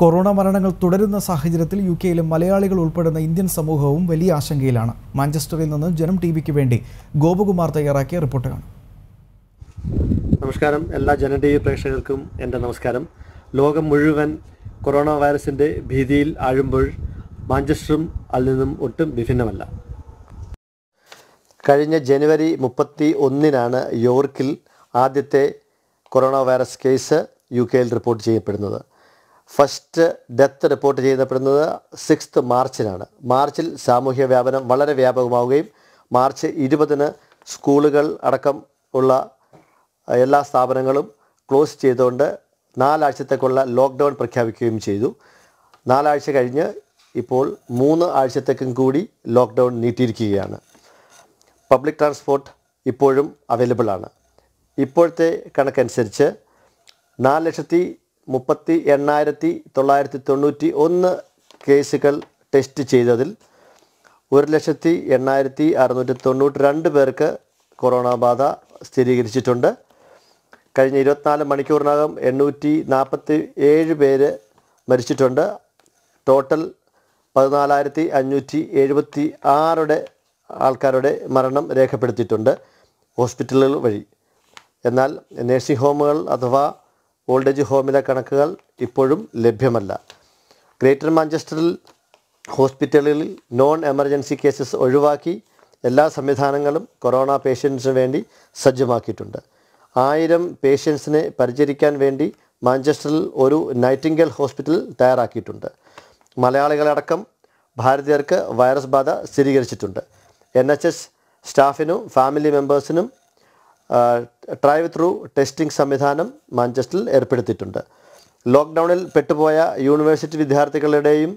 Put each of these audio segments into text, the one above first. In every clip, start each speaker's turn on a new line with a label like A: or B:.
A: corona മരണങ്ങൾ തുടരുന്ന സാഹചര്യത്തിൽ യു കെയിലും മലയാളികൾ ഉൾപ്പെടുന്ന ഇന്ത്യൻ സമൂഹവും വലിയ ആശങ്കയിലാണ് മാഞ്ചസ്റ്ററിൽ നിന്ന് ജനം ടി വിക്ക് വേണ്ടി ഗോപകുമാർ തയ്യാറാക്കിയ റിപ്പോർട്ട് കാണും നമസ്കാരം എല്ലാ ജനം ടി വി പ്രേക്ഷകർക്കും എൻ്റെ നമസ്കാരം ലോകം മുഴുവൻ കൊറോണ വൈറസിൻ്റെ ഭീതിയിൽ ആഴുമ്പോൾ മാഞ്ചസ്റ്ററും അതിൽ നിന്നും ഒട്ടും വിഭിന്നമല്ല കഴിഞ്ഞ ജനുവരി മുപ്പത്തി ഒന്നിനാണ് യോർക്കിൽ ആദ്യത്തെ കൊറോണ വൈറസ് കേസ് യു കെയിൽ റിപ്പോർട്ട് ചെയ്യപ്പെടുന്നത് ഫസ്റ്റ് ഡെത്ത് റിപ്പോർട്ട് ചെയ്യപ്പെടുന്നത് സിക്സ്ത് മാർച്ചിനാണ് മാർച്ചിൽ സാമൂഹ്യ വ്യാപനം വളരെ വ്യാപകമാവുകയും മാർച്ച് ഇരുപതിന് സ്കൂളുകൾ അടക്കം ഉള്ള എല്ലാ സ്ഥാപനങ്ങളും ക്ലോസ് ചെയ്തുകൊണ്ട് നാലാഴ്ചത്തേക്കുള്ള ലോക്ക്ഡൗൺ പ്രഖ്യാപിക്കുകയും ചെയ്തു നാലാഴ്ച കഴിഞ്ഞ് ഇപ്പോൾ മൂന്ന് ആഴ്ചത്തേക്കും കൂടി ലോക്ക്ഡൗൺ നീട്ടിയിരിക്കുകയാണ് പബ്ലിക് ട്രാൻസ്പോർട്ട് ഇപ്പോഴും അവൈലബിളാണ് ആണ് ഇപ്പോഴത്തെ കണക്കനുസരിച്ച് നാല് ലക്ഷത്തി മുപ്പത്തി എണ്ണായിരത്തി തൊള്ളായിരത്തി തൊണ്ണൂറ്റി ഒന്ന് കേസുകൾ ടെസ്റ്റ് ചെയ്തതിൽ ഒരു ലക്ഷത്തി എണ്ണായിരത്തി അറുന്നൂറ്റി തൊണ്ണൂറ്റി രണ്ട് പേർക്ക് കൊറോണ ബാധ സ്ഥിരീകരിച്ചിട്ടുണ്ട് കഴിഞ്ഞ ഇരുപത്തിനാല് മണിക്കൂറിനകം എണ്ണൂറ്റി നാൽപ്പത്തി ഏഴ് പേര് മരിച്ചിട്ടുണ്ട് ടോട്ടൽ പതിനാലായിരത്തി അഞ്ഞൂറ്റി എഴുപത്തി ആറുടെ ആൾക്കാരുടെ മരണം രേഖപ്പെടുത്തിയിട്ടുണ്ട് ഹോസ്പിറ്റലുകൾ വഴി എന്നാൽ നേഴ്സിംഗ് ഹോമുകൾ അഥവാ വോൾട്ടേജ് ഹോമിലെ കണക്കുകൾ ഇപ്പോഴും ലഭ്യമല്ല ഗ്രേറ്റർ മാഞ്ചസ്റ്ററിൽ ഹോസ്പിറ്റലുകളിൽ നോൺ എമർജൻസി കേസസ് ഒഴിവാക്കി എല്ലാ സംവിധാനങ്ങളും കൊറോണ പേഷ്യൻസിന് വേണ്ടി സജ്ജമാക്കിയിട്ടുണ്ട് ആയിരം പേഷ്യൻസിനെ പരിചരിക്കാൻ വേണ്ടി മാഞ്ചസ്റ്ററിൽ ഒരു നൈറ്റിംഗൽ ഹോസ്പിറ്റൽ തയ്യാറാക്കിയിട്ടുണ്ട് മലയാളികളടക്കം ഭാരതീയർക്ക് വൈറസ് ബാധ സ്ഥിരീകരിച്ചിട്ടുണ്ട് എൻ എച്ച് എസ് സ്റ്റാഫിനും ഫാമിലി മെമ്പേഴ്സിനും ഡ്രൈവ് ത്രൂ ടെസ്റ്റിംഗ് സംവിധാനം മാഞ്ചസ്റ്ററിൽ ഏർപ്പെടുത്തിയിട്ടുണ്ട് ലോക്ക്ഡൗണിൽ പെട്ടുപോയ യൂണിവേഴ്സിറ്റി വിദ്യാർത്ഥികളുടെയും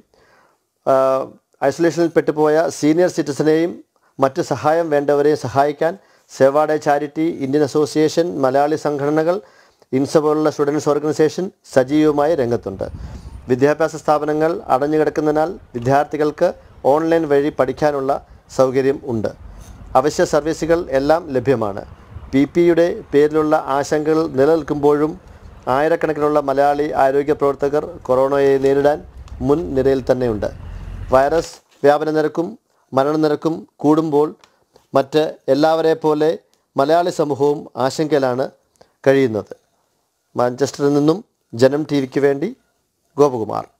A: ഐസൊലേഷനിൽ പെട്ടുപോയ സീനിയർ സിറ്റിസനെയും മറ്റ് സഹായം വേണ്ടവരെയും സഹായിക്കാൻ സേവാഡേ ചാരിറ്റി ഇന്ത്യൻ അസോസിയേഷൻ മലയാളി സംഘടനകൾ ഇൻസ പോലുള്ള സ്റ്റുഡൻസ് ഓർഗനൈസേഷൻ സജീവമായി രംഗത്തുണ്ട് വിദ്യാഭ്യാസ സ്ഥാപനങ്ങൾ അടഞ്ഞുകിടക്കുന്നതിനാൽ വിദ്യാർത്ഥികൾക്ക് ഓൺലൈൻ വഴി പഠിക്കാനുള്ള സൗകര്യം ഉണ്ട് അവശ്യ സർവീസുകൾ എല്ലാം ലഭ്യമാണ് പി പിയുടെ പേരിലുള്ള ആശങ്കകൾ നിലനിൽക്കുമ്പോഴും ആയിരക്കണക്കിനുള്ള മലയാളി ആരോഗ്യ പ്രവർത്തകർ കൊറോണയെ നേരിടാൻ മുൻ നിരയിൽ തന്നെയുണ്ട് വൈറസ് വ്യാപന നിരക്കും മരണനിരക്കും കൂടുമ്പോൾ മറ്റ് എല്ലാവരെ പോലെ മലയാളി സമൂഹവും ആശങ്കയിലാണ് കഴിയുന്നത് മാഞ്ചസ്റ്ററിൽ നിന്നും ജനം ടി വിക്ക് വേണ്ടി ഗോപകുമാർ